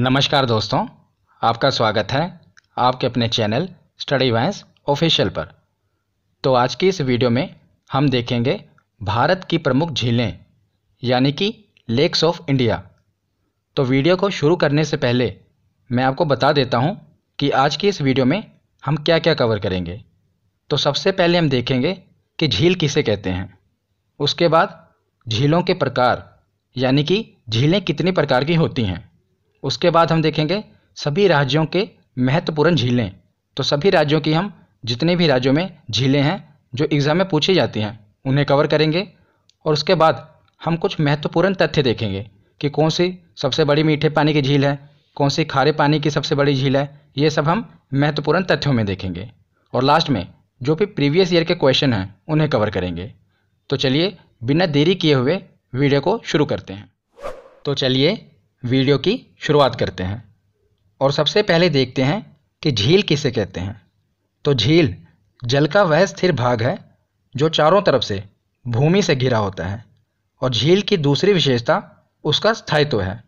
नमस्कार दोस्तों आपका स्वागत है आपके अपने चैनल स्टडी वाइंस ऑफिशियल पर तो आज की इस वीडियो में हम देखेंगे भारत की प्रमुख झीलें यानी कि लेक्स ऑफ इंडिया तो वीडियो को शुरू करने से पहले मैं आपको बता देता हूँ कि आज की इस वीडियो में हम क्या क्या कवर करेंगे तो सबसे पहले हम देखेंगे कि झील किसे कहते हैं उसके बाद झीलों के प्रकार यानी कि झीलें कितनी प्रकार की होती हैं उसके बाद हम देखेंगे सभी राज्यों के महत्वपूर्ण झीलें तो सभी राज्यों की हम जितने भी राज्यों में झीलें हैं जो एग्ज़ाम में पूछी जाती हैं उन्हें कवर करेंगे और उसके बाद हम कुछ महत्वपूर्ण तथ्य देखेंगे कि कौन सी सबसे बड़ी मीठे पानी की झील है कौन सी खारे पानी की सबसे बड़ी झील है ये सब हम महत्वपूर्ण तथ्यों में देखेंगे और लास्ट में जो भी प्रीवियस ईयर के क्वेश्चन हैं उन्हें कवर करेंगे तो चलिए बिना देरी किए हुए वीडियो को शुरू करते हैं तो चलिए वीडियो की शुरुआत करते हैं और सबसे पहले देखते हैं कि झील किसे कहते हैं तो झील जल का वह स्थिर भाग है जो चारों तरफ से भूमि से घिरा होता है और झील की दूसरी विशेषता उसका स्थायित्व है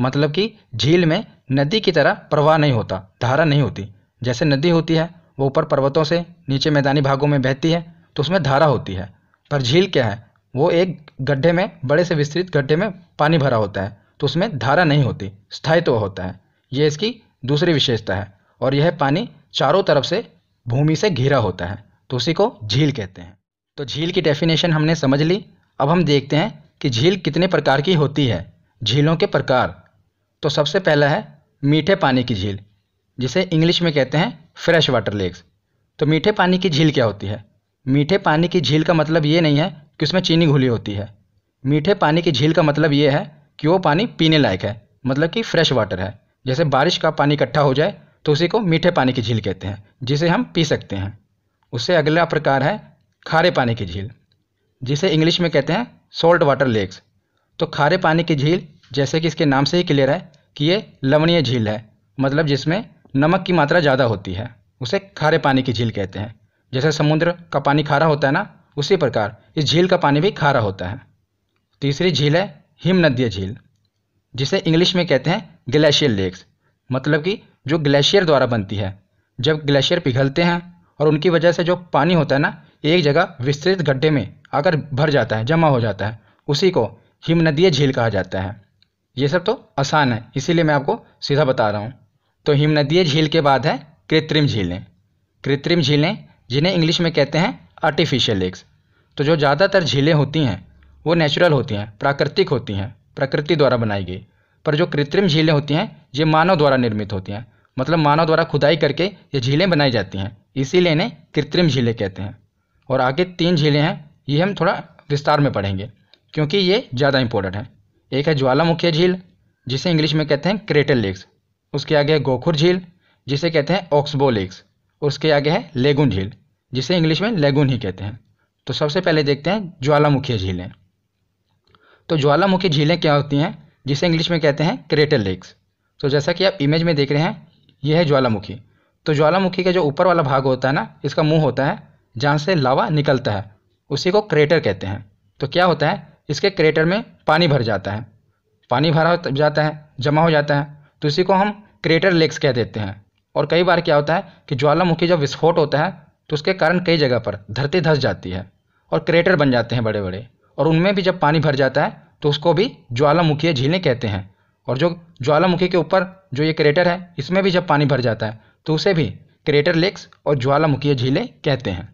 मतलब कि झील में नदी की तरह प्रवाह नहीं होता धारा नहीं होती जैसे नदी होती है वो ऊपर पर्वतों से नीचे मैदानी भागों में बहती है तो उसमें धारा होती है पर झील क्या है वो एक गड्ढे में बड़े से विस्तृत गड्ढे में पानी भरा होता है तो उसमें धारा नहीं होती स्थायित्व होता है ये इसकी दूसरी विशेषता है और यह पानी चारों तरफ से भूमि से घिरा होता है तो उसी को झील कहते हैं तो झील की डेफिनेशन हमने समझ ली अब हम देखते हैं कि झील कितने प्रकार की होती है झीलों के प्रकार तो सबसे पहला है मीठे पानी की झील जिसे इंग्लिश में कहते हैं फ्रेश वाटर लेक्स तो मीठे पानी की झील क्या होती है मीठे पानी की झील का मतलब ये नहीं है कि उसमें चीनी घुली होती है मीठे पानी की झील का मतलब ये है कि वो पानी पीने लायक है मतलब कि फ्रेश वाटर है जैसे बारिश का पानी इकट्ठा हो जाए तो उसी को मीठे पानी की झील कहते हैं जिसे हम पी सकते हैं उससे अगला प्रकार है खारे पानी की झील जिसे इंग्लिश में कहते हैं सोल्ट वाटर लेक्स तो खारे पानी की झील जैसे कि इसके नाम से ही क्लियर है कि ये लवणीय झील है मतलब जिसमें नमक की मात्रा ज़्यादा होती है उसे खारे पानी की झील कहते हैं जैसे समुद्र का पानी खारा होता है ना उसी प्रकार इस झील का पानी भी खारा होता है तीसरी झील है हिमनदीय झील जिसे इंग्लिश में कहते हैं ग्लेशियर लेक्स मतलब कि जो ग्लेशियर द्वारा बनती है जब ग्लेशियर पिघलते हैं और उनकी वजह से जो पानी होता है ना एक जगह विस्तृत गड्ढे में आकर भर जाता है जमा हो जाता है उसी को हिमनदीय झील कहा जाता है ये सब तो आसान है इसीलिए मैं आपको सीधा बता रहा हूँ तो हिमनदीय झील के बाद है कृत्रिम झीलें कृत्रिम झीलें जिन्हें इंग्लिश में कहते हैं आर्टिफिशियल लेक्स तो जो ज़्यादातर झीलें होती हैं वो नेचुरल होती हैं प्राकृतिक होती हैं प्रकृति द्वारा बनाई गई पर जो कृत्रिम झीलें होती हैं ये मानव द्वारा निर्मित होती हैं मतलब मानव द्वारा खुदाई करके ये झीलें बनाई जाती हैं इसीलिए इन्हें कृत्रिम झीलें कहते हैं और आगे तीन झीलें हैं ये हम थोड़ा विस्तार में पढ़ेंगे क्योंकि ये ज़्यादा इंपॉर्टेंट है एक है ज्वालामुखी झील जिसे इंग्लिश में कहते हैं क्रेटल लेक्स उसके आगे है गोखुर झील जिसे कहते हैं ऑक्सबो लेक्स उसके आगे है लेगुन झील जिसे इंग्लिश में लेगुन ही कहते हैं तो सबसे पहले देखते हैं ज्वालामुखी झीलें तो ज्वालामुखी झीलें क्या होती हैं जिसे इंग्लिश में कहते हैं क्रेटर लेक्स तो जैसा कि आप इमेज में देख रहे हैं यह है ज्वालामुखी तो ज्वालामुखी का जो ऊपर वाला भाग होता है ना इसका मुंह होता है जहाँ से लावा निकलता है उसी को क्रेटर कहते हैं तो क्या होता है इसके क्रेटर में पानी भर जाता है पानी भरा जाता है जमा हो जाता है तो इसी को हम क्रेटर लेक्स कह देते हैं और कई बार क्या होता है कि ज्वालामुखी जब विस्फोट होता है तो उसके कारण कई जगह पर धरती धस जाती है और क्रेटर बन जाते हैं बड़े बड़े और उनमें भी जब पानी भर जाता है तो उसको भी ज्वालामुखीय झीलें कहते हैं और जो ज्वालामुखी के ऊपर जो ये क्रेटर है इसमें भी जब पानी भर जाता है तो उसे भी क्रेटर लेक्स और ज्वालामुखीय झीलें कहते हैं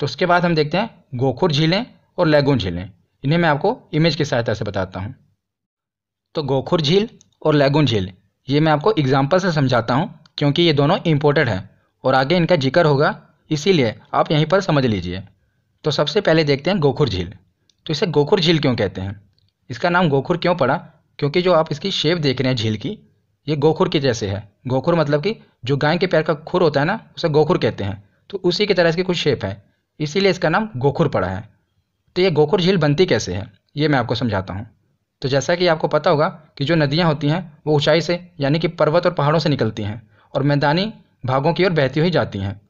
तो उसके बाद हम देखते हैं गोखुर झीलें और लैगून झीलें इन्हें मैं आपको इमेज की सहायता से बताता हूँ तो गोखुर झील और लैगून झील ये मैं आपको एग्जाम्पल से समझाता हूँ क्योंकि ये दोनों इम्पोर्टेड हैं और आगे इनका जिक्र होगा इसीलिए आप यहीं पर समझ लीजिए तो सबसे पहले देखते हैं गोखुर झील तो इसे गोखुर झील क्यों कहते हैं इसका नाम गोखुर क्यों पड़ा क्योंकि जो आप इसकी शेप देख रहे हैं झील की ये गोखुर के जैसे है गोखुर मतलब कि जो गाय के पैर का खुर होता है ना उसे गोखुर कहते हैं तो उसी की तरह इसकी कुछ शेप है इसीलिए इसका नाम गोखुर पड़ा है तो ये गोखुर झील बनती कैसे है ये मैं आपको समझाता हूँ तो जैसा कि आपको पता होगा कि जो नदियाँ होती हैं वो ऊंचाई से यानी कि पर्वत और पहाड़ों से निकलती हैं और मैदानी भागों की ओर बहती हुई जाती हैं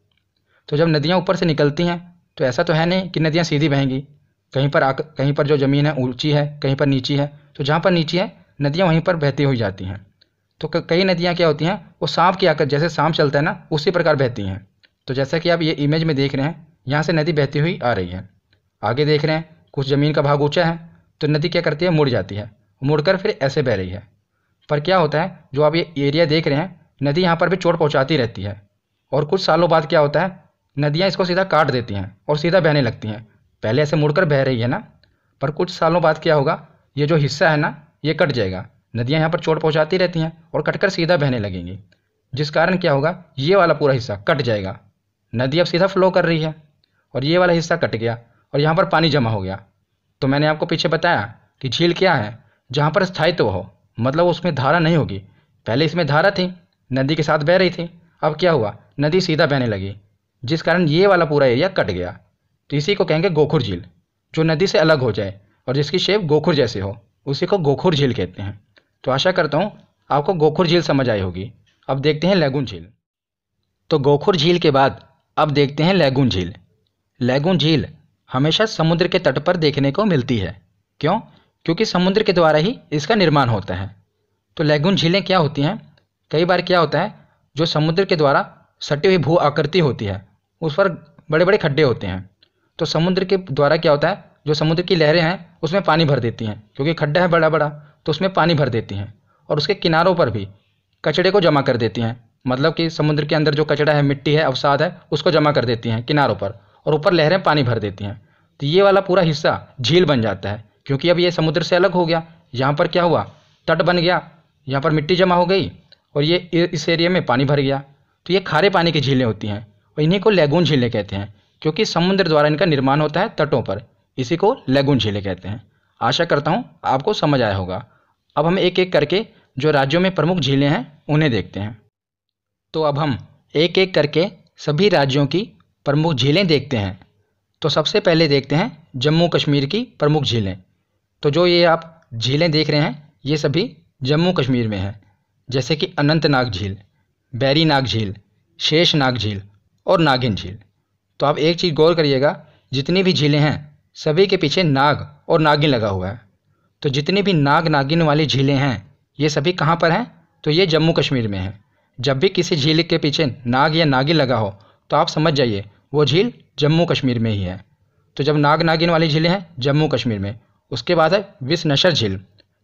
तो जब नदियाँ ऊपर से निकलती हैं तो ऐसा तो है नहीं कि नदियाँ सीधी बहेंगी कहीं पर आक कहीं पर जो ज़मीन है ऊंची है कहीं पर नीची है तो जहाँ पर नीची है नदियाँ वहीं पर बहती हुई जाती हैं तो कई नदियाँ क्या होती हैं वो सांप की आकर जैसे सांप चलता है ना उसी प्रकार बहती हैं तो जैसा कि आप ये इमेज में देख रहे हैं यहाँ से नदी बहती हुई आ रही है आगे देख रहे हैं कुछ ज़मीन का भाग ऊँचा है तो नदी क्या करती है मुड़ जाती है मुड़कर फिर ऐसे बह रही है पर क्या होता है जो आप ये एरिया देख रहे हैं नदी यहाँ पर भी चोट पहुँचाती रहती है और कुछ सालों बाद क्या होता है नदियाँ इसको सीधा काट देती हैं और सीधा बहने लगती हैं पहले ऐसे मुड़कर बह रही है ना पर कुछ सालों बाद क्या होगा ये जो हिस्सा है ना ये कट जाएगा नदियाँ यहाँ पर चोट पहुँचाती रहती हैं और कटकर सीधा बहने लगेंगी जिस कारण क्या होगा ये वाला पूरा हिस्सा कट जाएगा नदी अब सीधा फ्लो कर रही है और ये वाला हिस्सा कट गया और यहाँ पर पानी जमा हो गया तो मैंने आपको पीछे बताया कि झील क्या है जहाँ पर स्थायित्व हो मतलब उसमें धारा नहीं होगी पहले इसमें धारा थी नदी के साथ बह रही थी अब क्या हुआ नदी सीधा बहने लगी जिस कारण ये वाला पूरा एरिया कट गया तो इसी को कहेंगे गोखुर झील जो नदी से अलग हो जाए और जिसकी शेप गोखुर जैसे हो उसी को गोखुर झील कहते हैं तो आशा करता हूँ आपको गोखुर झील समझ आई होगी अब देखते हैं लैगुन झील तो गोखुर झील के बाद अब देखते हैं लैगुन झील लैगुन झील हमेशा समुद्र के तट पर देखने को मिलती है क्यों क्योंकि समुद्र के द्वारा ही इसका निर्माण होता है तो लैगुन झीलें क्या होती हैं कई बार क्या होता है जो समुद्र के द्वारा सटी हुई भू आकृति होती है उस पर बड़े बड़े खड्डे होते हैं तो समुद्र के द्वारा क्या होता है जो समुद्र की लहरें हैं उसमें पानी भर देती हैं क्योंकि खड्डा है बड़ा बड़ा तो उसमें पानी भर देती हैं और उसके किनारों पर भी कचड़े को जमा कर देती हैं मतलब कि समुद्र के अंदर जो कचड़ा है मिट्टी है अवसाद है उसको जमा कर देती हैं किनारों पर और ऊपर लहरें पानी भर देती हैं तो ये वाला पूरा हिस्सा झील बन जाता है क्योंकि अब ये समुद्र से अलग हो गया यहाँ पर क्या हुआ तट बन गया यहाँ पर मिट्टी जमा हो गई और ये इस एरिया में पानी भर गया तो ये खारे पानी की झीलें होती हैं और इन्हीं को लेगून झीलें कहते हैं क्योंकि समुद्र द्वारा इनका निर्माण होता है तटों पर इसी को लैगून झीलें कहते हैं आशा करता हूँ आपको समझ आया होगा अब हम एक एक करके जो राज्यों में प्रमुख झीलें हैं उन्हें देखते हैं तो अब हम एक एक करके सभी राज्यों की प्रमुख झीलें देखते हैं तो सबसे पहले देखते हैं जम्मू कश्मीर की प्रमुख झीलें तो जो ये आप झीलें देख रहे हैं ये सभी जम्मू कश्मीर में हैं जैसे कि अनंतनाग झील बैरीनाग झील शेषनाग झील और नागिन झील तो आप एक चीज़ गौर करिएगा जितनी भी झीलें हैं सभी के पीछे नाग और नागिन लगा हुआ है तो जितनी भी नाग नागिन वाली झीलें हैं ये सभी कहाँ पर हैं तो ये जम्मू कश्मीर में हैं जब भी किसी झील के पीछे नाग या नागिन लगा हो तो आप समझ जाइए वो झील जम्मू कश्मीर में ही है तो जब नाग नागिन वाली झीलें हैं जम्मू कश्मीर में उसके बाद है विश नशर झील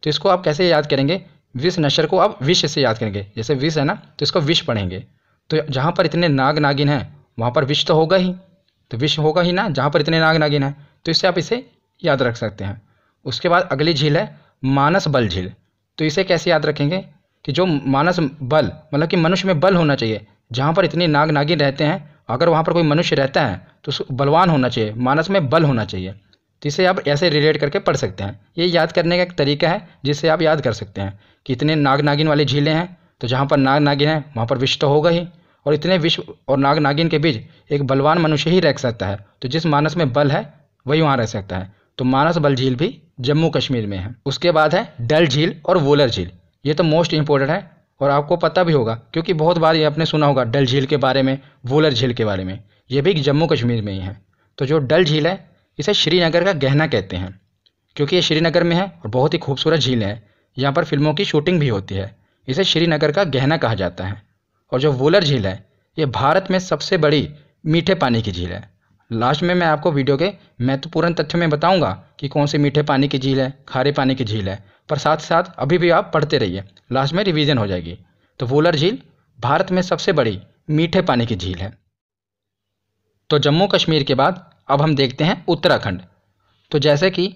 तो इसको आप कैसे याद करेंगे विश नशर को आप विश से याद करेंगे जैसे विष है ना तो इसको विष पढ़ेंगे तो जहाँ पर इतने नाग नागिन हैं वहाँ पर विश्व तो होगा ही तो विश्व होगा ही ना जहाँ पर इतने नाग नागिन हैं तो इससे आप इसे याद रख सकते हैं उसके बाद अगली झील है मानस बल झील तो इसे कैसे याद रखेंगे कि जो मानस बल मतलब कि मनुष्य में बल होना चाहिए जहाँ पर इतने नाग नागिन रहते हैं अगर वहाँ पर कोई मनुष्य रहता है तो बलवान होना चाहिए मानस में बल होना चाहिए तो इसे आप ऐसे रिलेट करके पढ़ सकते हैं ये याद करने का एक तरीका है जिससे आप याद कर सकते हैं कि इतने नाग नागिन वाली झीलें हैं तो जहाँ पर नाग नागिन हैं वहाँ पर विश्व तो होगा ही और इतने विश्व और नाग नागिन के बीच एक बलवान मनुष्य ही रह सकता है तो जिस मानस में बल है वही वहाँ रह सकता है तो मानस बल झील भी जम्मू कश्मीर में है उसके बाद है डल झील और वोलर झील ये तो मोस्ट इंपॉर्टेंट है और आपको पता भी होगा क्योंकि बहुत बार ये आपने सुना होगा डल झील के बारे में वोलर झील के बारे में ये भी जम्मू कश्मीर में ही है तो जो डल झील है इसे श्रीनगर का गहना कहते हैं क्योंकि ये श्रीनगर में है और बहुत ही खूबसूरत झील है यहाँ पर फिल्मों की शूटिंग भी होती है इसे श्रीनगर का गहना कहा जाता है और जो वोलर झील है ये भारत में सबसे बड़ी मीठे पानी की झील है लास्ट में मैं आपको वीडियो के महत्वपूर्ण तथ्य में बताऊंगा कि कौन सी मीठे पानी की झील है खारे पानी की झील है पर साथ साथ अभी भी आप पढ़ते रहिए लास्ट में रिवीजन हो जाएगी तो वोलर झील भारत में सबसे बड़ी मीठे पानी की झील है तो जम्मू कश्मीर के बाद अब हम देखते हैं उत्तराखंड तो जैसे कि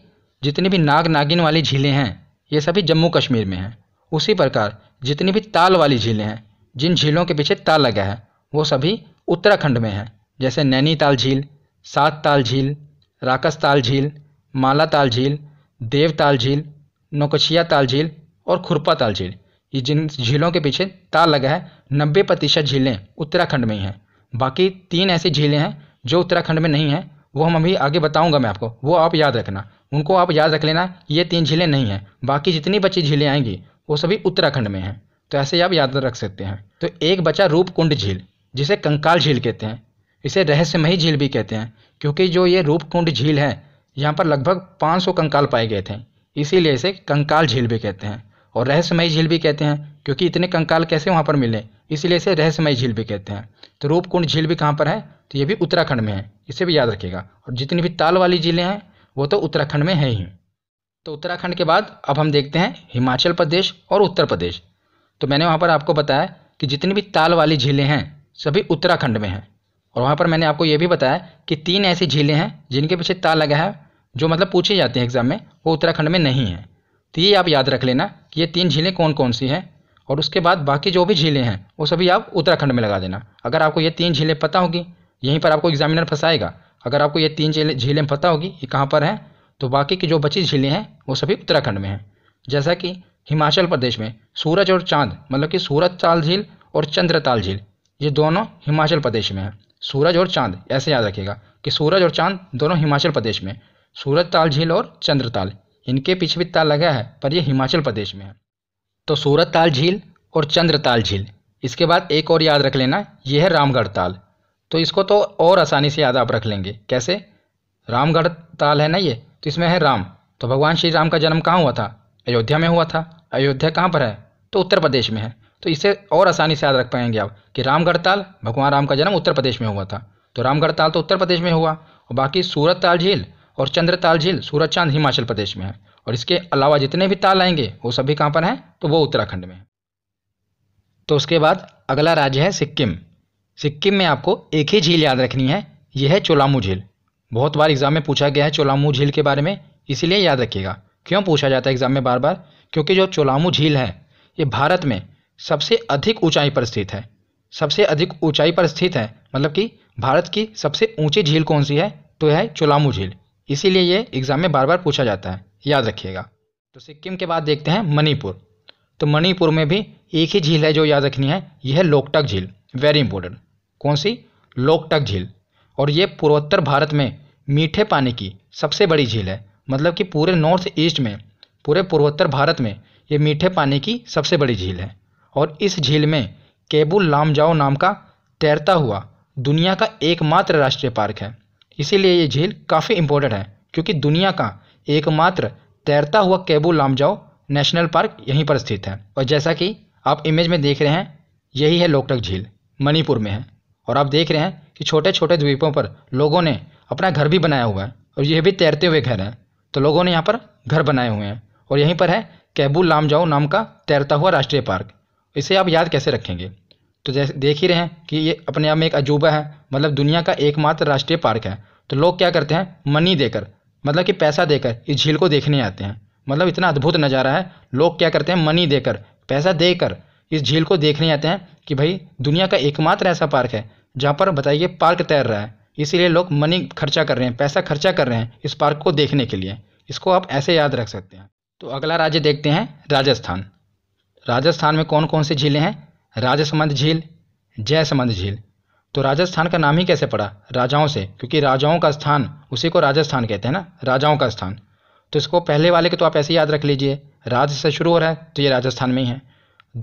जितनी भी नाग नागिन वाली झीलें हैं ये सभी जम्मू कश्मीर में हैं उसी प्रकार जितनी भी ताल वाली झीलें हैं जिन झीलों के पीछे ताल लगा है वो सभी उत्तराखंड में है जैसे नैनीताल झील सात ताल झील राकस ताल झील माला ताल झील देव ताल झील नौकछिया ताल झील और खुरपा ताल झील ये जिन झीलों के पीछे ताल लगा है नब्बे प्रतिशत झीलें उत्तराखंड में ही हैं बाकी तीन ऐसी झीलें हैं जो उत्तराखंड में नहीं हैं वो हम अभी आगे बताऊंगा मैं आपको वो आप याद रखना उनको आप याद रख लेना ये तीन झीलें नहीं हैं बाकी जितनी बची झीलें आएंगी वो सभी उत्तराखंड में हैं तो ऐसे आप याद रख सकते हैं तो एक बचा रूपकुंड झील जिसे कंकाल झील कहते हैं इसे रहस्यमयी झील भी कहते हैं क्योंकि जो ये रूपकुंड झील है यहाँ पर लगभग 500 कंकाल पाए गए थे इसीलिए इसे कंकाल झील भी कहते हैं और रहस्यमयी झील भी कहते हैं क्योंकि इतने कंकाल कैसे वहाँ पर मिले इसीलिए इसे रहस्यमय झील भी कहते हैं तो रूपकुंड झील भी कहाँ पर है तो ये भी उत्तराखंड में है इसे भी याद रखिएगा और जितनी भी ताल वाली झीलें हैं वो तो उत्तराखंड में है ही तो उत्तराखंड के बाद अब हम देखते हैं हिमाचल प्रदेश और उत्तर प्रदेश तो मैंने वहाँ पर आपको बताया कि जितनी भी ताल वाली झीलें हैं सभी उत्तराखंड में हैं और वहाँ पर मैंने आपको ये भी बताया कि तीन ऐसी झीलें हैं जिनके पीछे ताल लगा है जो मतलब पूछे जाते हैं एग्ज़ाम में वो उत्तराखंड में नहीं है तो ये आप याद रख लेना कि ये तीन झीलें कौन कौन सी हैं और उसके बाद बाकी जो भी झीलें हैं वो सभी आप उत्तराखंड में लगा देना अगर आपको ये तीन झीलें पता होगी यहीं पर आपको एग्जामिनर फंसाएगा अगर आपको ये तीन झीलें पता होगी कि कहाँ पर हैं तो बाकी की जो बची झीलें हैं वो सभी उत्तराखंड में हैं जैसा कि हिमाचल प्रदेश में सूरज और चांद मतलब कि सूरज ताल झील और चंद्रताल झील ये दोनों हिमाचल प्रदेश में है सूरज और चांद ऐसे याद रखिएगा कि सूरज और चांद दोनों हिमाचल प्रदेश में सूरज ताल झील और चंद्रताल इनके पीछे भी ताल लगा है पर यह हिमाचल प्रदेश में है तो सूरत ताल झील और चंद्र ताल झील इसके बाद एक और याद रख लेना यह है रामगढ़ ताल तो इसको तो और आसानी से याद आप रख लेंगे कैसे रामगढ़ ताल है ना ये तो इसमें है राम तो भगवान श्री राम का जन्म कहाँ हुआ था अयोध्या में हुआ था अयोध्या कहाँ पर है तो उत्तर प्रदेश में है तो इसे और आसानी से याद रख पाएंगे आप कि रामगढ़ताल भगवान राम का जन्म उत्तर प्रदेश में हुआ था तो रामगढ़ताल तो उत्तर प्रदेश में हुआ और बाकी सूरत ताल झील और चंद्र ताल झील सूरत चांद हिमाचल प्रदेश में है और इसके अलावा जितने भी ताल आएंगे वो सभी कहाँ पर हैं तो वो उत्तराखंड में है तो उसके बाद अगला राज्य है सिक्किम सिक्किम में आपको एक ही झील याद रखनी है यह है चोलामू झील बहुत बार एग्जाम में पूछा गया है चोलामू झील के बारे में इसीलिए याद रखिएगा क्यों पूछा जाता है एग्जाम में बार बार क्योंकि जो चोलामू झील है ये भारत में सबसे अधिक ऊंचाई पर स्थित है सबसे अधिक ऊंचाई पर स्थित है मतलब कि भारत की सबसे ऊंची झील कौन सी है तो है चोलामू झील इसीलिए ये एग्ज़ाम में बार बार पूछा जाता है याद रखिएगा तो सिक्किम के बाद देखते हैं मणिपुर तो मणिपुर में भी एक ही झील है जो याद रखनी है यह है लोकटक झील वेरी इंपॉर्टेंट कौन सी लोकटक झील और ये पूर्वोत्तर भारत में मीठे पानी की सबसे बड़ी झील है मतलब कि पूरे नॉर्थ ईस्ट में पूरे पूर्वोत्तर भारत में ये मीठे पानी की सबसे बड़ी झील है और इस झील में केबुल लामजाओ नाम का तैरता हुआ दुनिया का एकमात्र राष्ट्रीय पार्क है इसीलिए ये झील काफ़ी इम्पोर्टेंट है क्योंकि दुनिया का एकमात्र तैरता हुआ केबुल लामजाओ नेशनल पार्क यहीं पर स्थित है और जैसा कि आप इमेज में देख रहे हैं यही है लोकटक झील मणिपुर में है और आप देख रहे हैं कि छोटे छोटे द्वीपों पर लोगों ने अपना घर भी बनाया हुआ है और यह भी तैरते हुए घर है तो लोगों ने यहाँ पर घर बनाए हुए हैं और यहीं पर है कैबू लामजाओ नाम का तैरता हुआ राष्ट्रीय पार्क इसे आप याद कैसे रखेंगे तो जैसे देख ही रहे हैं कि ये अपने आप में एक अजूबा है मतलब दुनिया का एकमात्र राष्ट्रीय पार्क है तो लोग क्या करते हैं मनी देकर मतलब कि पैसा देकर इस झील को देखने आते हैं मतलब इतना अद्भुत नज़ारा है लोग क्या करते हैं मनी देकर पैसा देकर इस झील को देखने आते हैं कि भाई दुनिया का एकमात्र ऐसा पार्क है जहाँ पर बताइए पार्क तैर रहा है इसीलिए लोग मनी खर्चा कर रहे हैं पैसा खर्चा कर रहे हैं इस पार्क को देखने के लिए इसको आप ऐसे याद रख सकते हैं तो अगला राज्य देखते हैं राजस्थान राजस्थान में कौन कौन सी झीलें हैं राजसमंद झील जयसमंद झील तो राजस्थान का नाम ही कैसे पड़ा राजाओं से क्योंकि राजाओं का स्थान उसी को राजस्थान कहते हैं ना राजाओं का स्थान तो इसको पहले वाले के तो आप ऐसे याद रख लीजिए राज से शुरू हो रहा है तो ये राजस्थान में ही है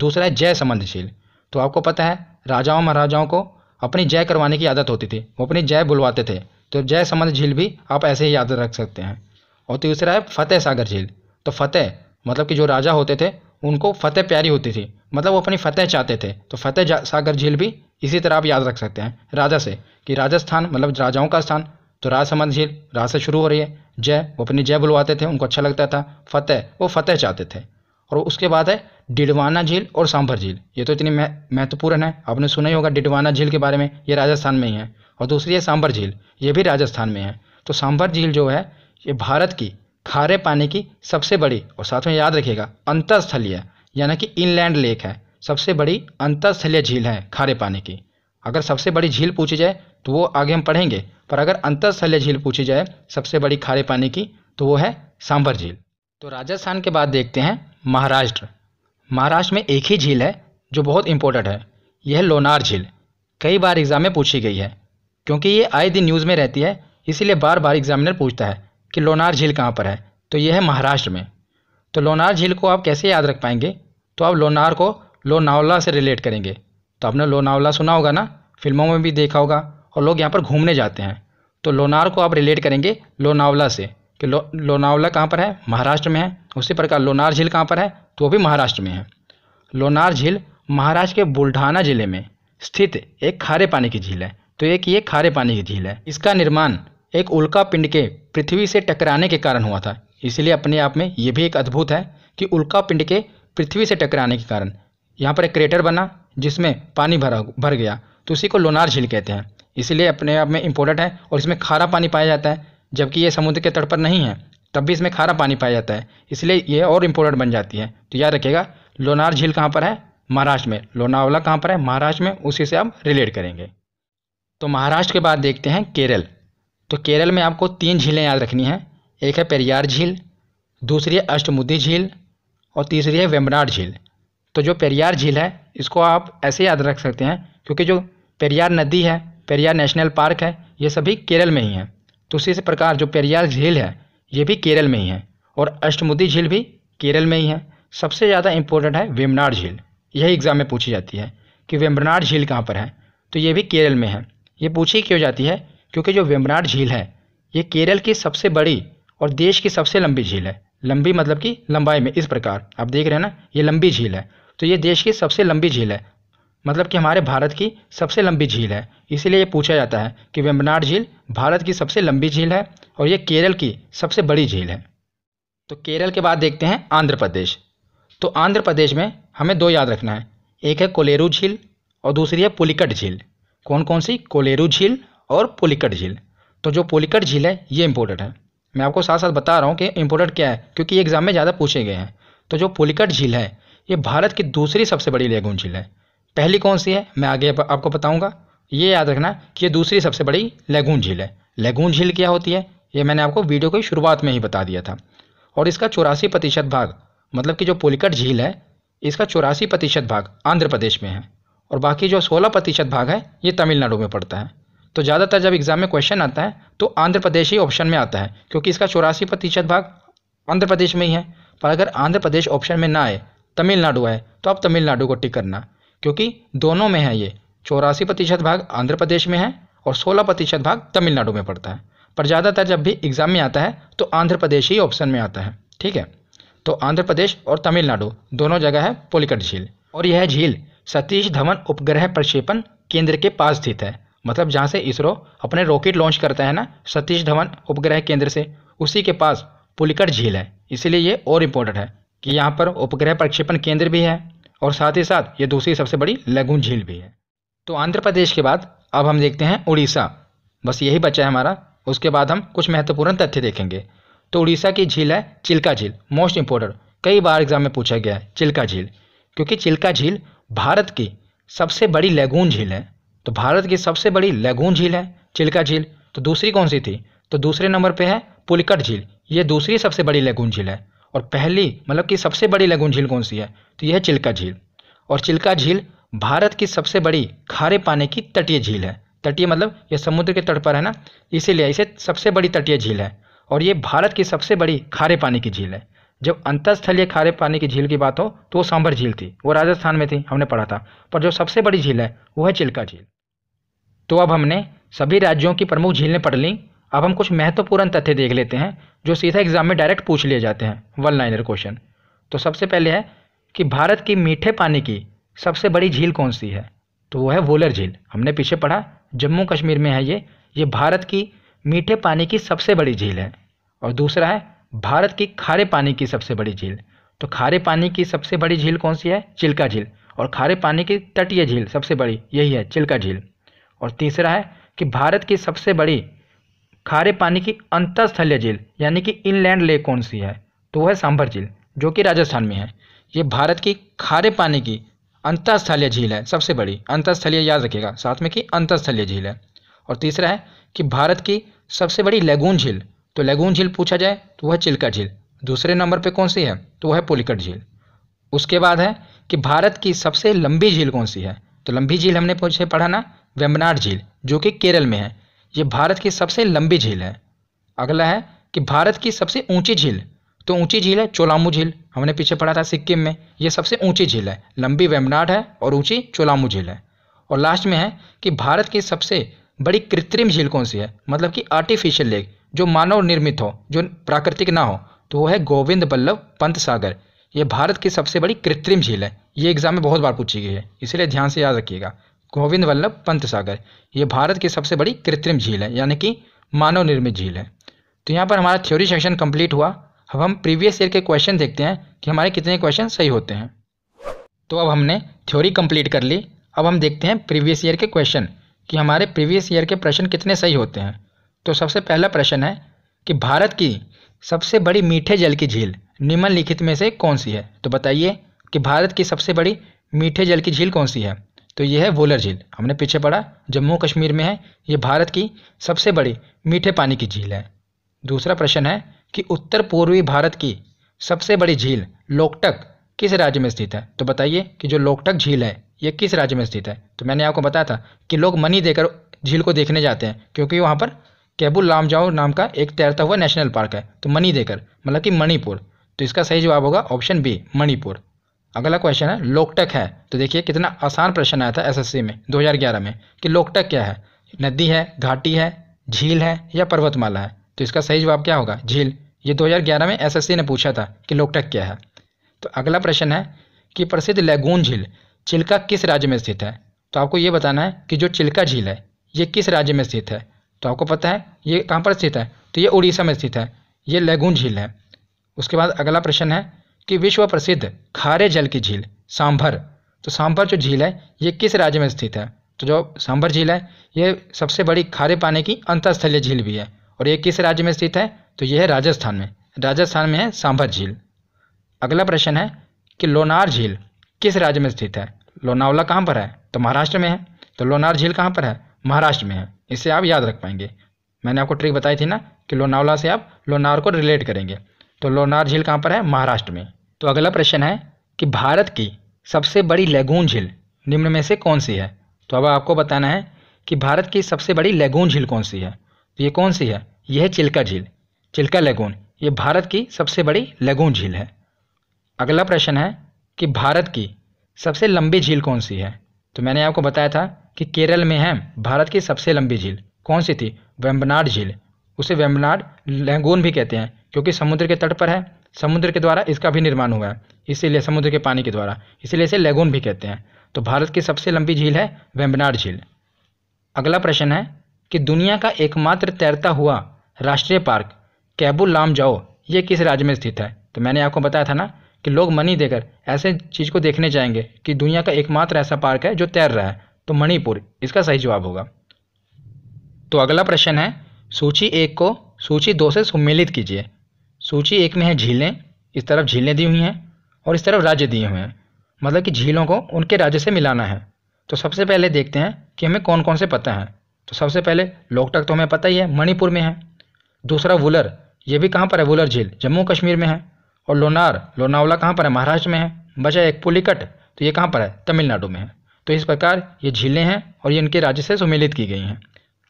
दूसरा है जय झील तो आपको पता है राजाओं महाराजाओं को अपनी जय करवाने की आदत होती थी वो अपनी जय बुलवाते थे तो जय झील भी आप ऐसे ही याद रख सकते हैं और तीसरा है फतेह सागर झील तो फतेह मतलब कि जो राजा होते थे उनको फतेह प्यारी होती थी मतलब वो अपनी फतेह चाहते थे तो फतेह सागर झील भी इसी तरह आप याद रख सकते हैं राजा से कि राजस्थान मतलब राजाओं का स्थान तो राजसमंद झील राज से शुरू हो रही है जय वो अपनी जय बुलवाते थे उनको अच्छा लगता था फतेह वो फतेह चाहते थे और उसके बाद है डिडवाना झील और सांभर झील ये तो इतनी महत्वपूर्ण है आपने सुना ही होगा डिडवाना झील के बारे में ये राजस्थान में ही है और दूसरी है सांभर झील ये भी राजस्थान में है तो सांभर झील जो है ये भारत की खारे पानी की सबसे बड़ी और साथ में याद रखिएगा अंतस्थलीय यानी कि इनलैंड लेक है सबसे बड़ी अंतस्थलीय झील है खारे पानी की अगर सबसे बड़ी झील पूछी जाए तो वो आगे हम पढ़ेंगे पर अगर अंतस्थलीय झील पूछी जाए सबसे बड़ी खारे पानी की तो वो है सांभर झील तो राजस्थान के बाद देखते हैं महाराष्ट्र महाराष्ट्र में एक ही झील है जो बहुत इंपॉर्टेंट है यह है लोनार झील कई बार एग्ज़ाम में पूछी गई है क्योंकि ये आए दिन न्यूज़ में रहती है इसीलिए बार बार एग्जामिनर पूछता है कि लोनार झील कहाँ पर है तो ये है महाराष्ट्र में तो लोनार झील को आप कैसे याद रख पाएंगे तो आप लोनार को लोनावला से रिलेट करेंगे तो आपने लोनावला सुना होगा ना फिल्मों में भी देखा होगा और लोग यहाँ पर घूमने जाते हैं तो लोनार को आप रिलेट करेंगे लोनावला से कि लो लोनावला कहाँ पर है महाराष्ट्र में है उसी प्रकार लोनार झील कहाँ पर है तो वो भी महाराष्ट्र में है लोनार झील महाराष्ट्र के बुलढ़ाना ज़िले में स्थित एक खारे पानी की झील है तो एक ये खारे पानी की झील है इसका निर्माण एक उल्का पिंड के पृथ्वी से टकराने के कारण हुआ था इसलिए अपने आप में ये भी एक अद्भुत है कि उल्का पिंड के पृथ्वी से टकराने के कारण यहाँ पर एक क्रेटर बना जिसमें पानी भरा भर गया तो उसी को लोनार झील कहते हैं इसलिए अपने आप में इम्पोर्टेंट है और इसमें खारा पानी पाया जाता है जबकि ये समुद्र के तट पर नहीं है तब भी इसमें खारा पानी पाया जाता है इसलिए ये और इम्पोर्टेंट बन जाती है तो याद रखिएगा लोनार झील कहाँ पर है महाराष्ट्र में लोनावला कहाँ पर है महाराष्ट्र में उसी से आप रिलेट करेंगे तो महाराष्ट्र के बाद देखते हैं केरल तो केरल में आपको तीन झीलें याद रखनी हैं एक है पेरियार झील दूसरी है अष्टमुदी झील और तीसरी है वेम्बनाड झील तो जो पेरियार झील है इसको आप ऐसे याद रख सकते हैं क्योंकि जो पेरियार नदी है पेरियार नेशनल पार्क है ये सभी केरल में ही हैं तो उसी प्रकार जो पेरियार झील है ये भी केरल में ही है और अष्टमुदी झील भी केरल में ही है सबसे ज़्यादा इम्पोर्टेंट है वेम्बनाड झील यही एग्ज़ाम में पूछी जाती है कि वेम्बनाड झील कहाँ पर है तो ये भी केरल में है ये पूछी क्यों जाती है क्योंकि जो वेम्बनाड झील है ये केरल की सबसे बड़ी और देश की सबसे लंबी झील है लंबी मतलब कि लंबाई में इस प्रकार आप देख रहे हैं ना ये लंबी झील है तो ये देश की सबसे लंबी झील है मतलब कि हमारे भारत की सबसे लंबी झील है इसीलिए ये पूछा जाता है कि वेम्बनाड झील भारत की सबसे लंबी झील है और ये केरल की सबसे बड़ी झील है तो केरल के बाद देखते हैं आंध्र प्रदेश तो आंध्र प्रदेश में हमें दो याद रखना है एक है कोलेरू झील और दूसरी है पुलिकट झील कौन कौन सी कोलेरू झील और पोलिकट झील तो जो पोलिकट झील है ये इंपॉर्टेंट है मैं आपको साथ साथ बता रहा हूँ कि इंपॉर्टेंट क्या है क्योंकि एग्जाम में ज़्यादा पूछे गए हैं तो जो पोलिकट झील है ये भारत की दूसरी सबसे बड़ी लेगून झील है पहली कौन सी है मैं आगे आपको बताऊँगा ये याद रखना कि ये दूसरी सबसे बड़ी लेगून झील है लेगून झील क्या होती है ये मैंने आपको वीडियो की शुरुआत में ही बता दिया था और इसका चौरासी प्रतिशत भाग मतलब कि जो पोलिकट झील है इसका चौरासी प्रतिशत भाग आंध्र प्रदेश में है और बाकी जो सोलह प्रतिशत भाग है ये तमिलनाडु में पड़ता है तो ज़्यादातर जब एग्ज़ाम में क्वेश्चन आता है तो आंध्र प्रदेश ही ऑप्शन में आता है क्योंकि इसका चौरासी प्रतिशत भाग आंध्र प्रदेश में ही है पर अगर आंध्र प्रदेश ऑप्शन में ना आए तमिलनाडु आए तो आप तमिलनाडु को टिक करना क्योंकि दोनों में है ये चौरासी प्रतिशत भाग आंध्र प्रदेश में है और सोलह प्रतिशत भाग तमिलनाडु में पड़ता है पर ज़्यादातर जब भी एग्ज़ाम में आता है तो आंध्र प्रदेश ही ऑप्शन में आता है ठीक है तो आंध्र प्रदेश और तमिलनाडु दोनों जगह है पोलिकट झील और यह झील सतीश धवन उपग्रह प्रक्षेपण केंद्र के पास स्थित है मतलब जहाँ से इसरो अपने रॉकेट लॉन्च करता है ना सतीश धवन उपग्रह केंद्र से उसी के पास पुलिकट झील है इसीलिए ये और इम्पोर्टेंट है कि यहाँ पर उपग्रह प्रक्षेपण केंद्र भी है और साथ ही साथ ये दूसरी सबसे बड़ी लघुन झील भी है तो आंध्र प्रदेश के बाद अब हम देखते हैं उड़ीसा बस यही बचा है हमारा उसके बाद हम कुछ महत्वपूर्ण तथ्य देखेंगे तो उड़ीसा की झील है चिल्का झील मोस्ट इम्पोर्टेंट कई बार एग्जाम में पूछा गया है चिल्का झील क्योंकि चिल्का झील भारत की सबसे बड़ी लैगून झील है तो भारत की सबसे बड़ी लैगून झील है चिल्का झील तो दूसरी कौन सी थी तो दूसरे नंबर पे है पुलकट झील ये दूसरी सबसे बड़ी लैगून झील है और पहली मतलब कि सबसे बड़ी लैगून झील कौन सी है तो यह है चिल्का झील और चिल्का झील भारत की सबसे बड़ी खारे पानी की तटीय झील है तटीय मतलब यह समुद्र के तट पर है ना इसीलिए इसे सबसे बड़ी तटीय झील है और ये भारत की सबसे बड़ी खारे पानी की झील है जब अंतस्थलीय खारे पानी की झील की बात हो तो वो सांभर झील थी वो राजस्थान में थी हमने पढ़ा था पर जो सबसे बड़ी झील है वो है चिल्का झील तो अब हमने सभी राज्यों की प्रमुख झीलें पढ़ लीं अब हम कुछ महत्वपूर्ण तथ्य देख लेते हैं जो सीधा एग्जाम में डायरेक्ट पूछ लिए जाते हैं वन लाइनर क्वेश्चन तो सबसे पहले है कि भारत की मीठे पानी की सबसे बड़ी झील कौन सी है तो वो है वोलर झील हमने पीछे पढ़ा जम्मू कश्मीर में है ये ये भारत की मीठे पानी की सबसे बड़ी झील है और दूसरा है भारत की खारे पानी की सबसे बड़ी झील तो खारे पानी की सबसे बड़ी झील कौन सी है चिल्का झील और खारे पानी की तटीय झील सबसे बड़ी यही है चिल्का झील और तीसरा है कि भारत की सबसे बड़ी खारे पानी की अंतस्थलीय झील यानी कि इनलैंड लेक कौन सी है तो वह सांभर झील जो कि राजस्थान में है ये भारत की खारे पानी की अंतस्थलीय झील है सबसे बड़ी अंतस्थलीय याद रखिएगा साथ में कि अंतस्थलीय झील है और तीसरा है कि भारत की सबसे बड़ी लैगून झील तो लैगून झील पूछा जाए तो वह चिल्का झील दूसरे नंबर पर कौन सी है तो वह पुलिकट झील उसके बाद है कि भारत की सबसे लंबी झील कौन सी है तो लंबी झील हमने पहुँचे पढ़ा ना वेम्बनाड झील जो कि केरल में है ये भारत की सबसे लंबी झील है अगला है कि भारत की सबसे ऊंची झील तो ऊंची झील है चोलामू झील हमने पीछे पढ़ा था सिक्किम में ये सबसे ऊंची झील है लंबी वेम्बनाड है और ऊंची चोलामू झील है और लास्ट में है कि भारत की सबसे बड़ी कृत्रिम झील कौन सी है मतलब कि आर्टिफिशियल लेक जो मानव निर्मित हो जो प्राकृतिक ना हो तो वो है गोविंद बल्लभ पंत सागर ये भारत की सबसे बड़ी कृत्रिम झील है ये एग्जाम में बहुत बार पूछी गई है इसलिए ध्यान से याद रखिएगा गोविंद वल्लभ पंत सागर ये भारत की सबसे बड़ी कृत्रिम झील है यानी कि मानव निर्मित झील है तो यहाँ पर हमारा थ्योरी सेक्शन कंप्लीट हुआ अब हम प्रीवियस ईयर के क्वेश्चन देखते हैं कि हमारे कितने क्वेश्चन सही होते हैं तो अब हमने थ्योरी कंप्लीट कर ली अब हम देखते हैं प्रीवियस ईयर के क्वेश्चन कि हमारे प्रीवियस ईयर के प्रश्न कितने सही होते हैं तो सबसे पहला प्रश्न है कि भारत की सबसे बड़ी मीठे जल की झील निम्नलिखित में से कौन सी है तो बताइए कि भारत की सबसे बड़ी मीठे जल की झील कौन सी है तो यह है वोलर झील हमने पीछे पढ़ा जम्मू कश्मीर में है यह भारत की सबसे बड़ी मीठे पानी की झील है दूसरा प्रश्न है कि उत्तर पूर्वी भारत की सबसे बड़ी झील लोकटक किस राज्य में स्थित है तो बताइए कि जो लोकटक झील है यह किस राज्य में स्थित है तो मैंने आपको बताया था कि लोग मनी देकर झील को देखने जाते हैं क्योंकि वहाँ पर कैबुल लामजाओ नाम का एक तैरता हुआ नेशनल पार्क है तो मनी देकर मतलब कि मणिपुर तो इसका सही जवाब होगा ऑप्शन बी मणिपुर अगला क्वेश्चन है लोकटक है तो देखिए कितना आसान प्रश्न आया था एसएससी में 2011 में कि लोकटक क्या है नदी है घाटी है झील है या पर्वतमाला है तो इसका सही जवाब क्या होगा झील ये 2011 में एसएससी ने पूछा था कि लोकटक क्या है तो अगला प्रश्न है कि प्रसिद्ध लैगून झील चिल्का किस राज्य में स्थित है तो आपको ये बताना है कि जो चिल्का झील है ये किस राज्य में स्थित है तो आपको पता है ये कहाँ पर स्थित है तो ये उड़ीसा में स्थित है ये लैगून झील है उसके बाद अगला प्रश्न है कि विश्व प्रसिद्ध खारे जल की झील सांभर तो सांभर जो झील है ये किस राज्य में स्थित है तो जो सांभर झील है ये सबसे बड़ी खारे पानी की अंतस्थलीय झील भी है और ये किस राज्य में स्थित है तो ये है राजस्थान में राजस्थान में है सांभर झील अगला प्रश्न है कि लोनार झील किस राज्य में स्थित है लोनावला कहाँ पर है तो महाराष्ट्र में है तो लोनार झील कहाँ पर है महाराष्ट्र में है इसे आप याद रख पाएंगे मैंने आपको ट्रिक बताई थी ना कि लोनावला से आप लोनार को रिलेट करेंगे तो लोनार झील कहाँ पर है महाराष्ट्र में तो अगला प्रश्न है कि भारत की सबसे बड़ी लेगून झील निम्न में से कौन सी है तो अब आपको बताना है कि भारत की सबसे बड़ी लेगून झील कौन सी है तो ये कौन सी है यह चिल्का झील चिल्का लेगून ये भारत की सबसे बड़ी लेगून झील है अगला प्रश्न है कि भारत की सबसे लंबी झील कौन सी है तो मैंने आपको बताया था कि केरल में है भारत की सबसे लंबी झील कौन सी थी वेम्बनाड झील उसे वेम्बनाड लैंगून भी कहते हैं क्योंकि समुद्र के तट पर है समुद्र के द्वारा इसका भी निर्माण हुआ है इसीलिए समुद्र के पानी के द्वारा इसीलिए इसे लैगून भी कहते हैं तो भारत की सबसे लंबी झील है वेम्बनाड झील अगला प्रश्न है कि दुनिया का एकमात्र तैरता हुआ राष्ट्रीय पार्क कैबू लाम जाओ ये किस राज्य में स्थित है तो मैंने आपको बताया था ना कि लोग मनी देकर ऐसे चीज़ को देखने जाएंगे कि दुनिया का एकमात्र ऐसा पार्क है जो तैर रहा है तो मणिपुर इसका सही जवाब होगा तो अगला प्रश्न है सूची एक को सूची दो से सम्मिलित कीजिए सूची एक में है झीलें इस तरफ झीलें दी हुई हैं और इस तरफ राज्य दिए हुए हैं मतलब कि झीलों को उनके राज्य से मिलाना है तो सबसे पहले देखते हैं कि हमें कौन कौन से पता हैं तो सबसे पहले लोकटक तो हमें पता ही है मणिपुर में है दूसरा वुलर ये भी कहाँ पर है वुलर झील जम्मू कश्मीर में है और लोनार लोनावला कहाँ पर है महाराष्ट्र में है बचा एक पुलिकट तो ये कहाँ पर है तमिलनाडु में है तो इस प्रकार ये झीलें हैं और ये इनके राज्य से सुमेलित की गई हैं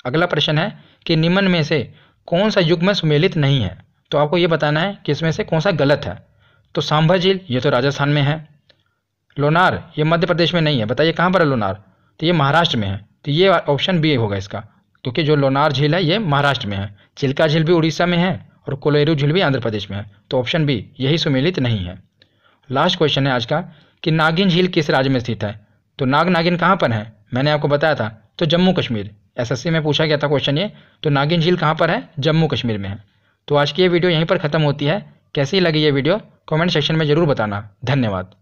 अगला प्रश्न है कि निम्न में से कौन सा युग में सुमेलित नहीं है तो आपको ये बताना है कि इसमें से कौन सा गलत है तो सांभर झील ये तो राजस्थान में है लोनार ये मध्य प्रदेश में नहीं है बताइए कहाँ पर है लोनार तो ये महाराष्ट्र में है तो ये ऑप्शन बी होगा इसका क्योंकि जो लोनार झील है ये महाराष्ट्र में है चिल्का झील भी उड़ीसा में है और कोलेरू झील भी आंध्र प्रदेश में है तो ऑप्शन बी यही सुमेलित नहीं है लास्ट क्वेश्चन है आज का कि नागिन झील किस राज्य में स्थित है तो नाग नागिन कहाँ पर है मैंने आपको बताया था तो जम्मू कश्मीर एसएससी में पूछा गया था क्वेश्चन ये तो नागिन झील कहाँ पर है जम्मू कश्मीर में है तो आज की ये वीडियो यहीं पर ख़त्म होती है कैसी लगी ये वीडियो कमेंट सेक्शन में ज़रूर बताना धन्यवाद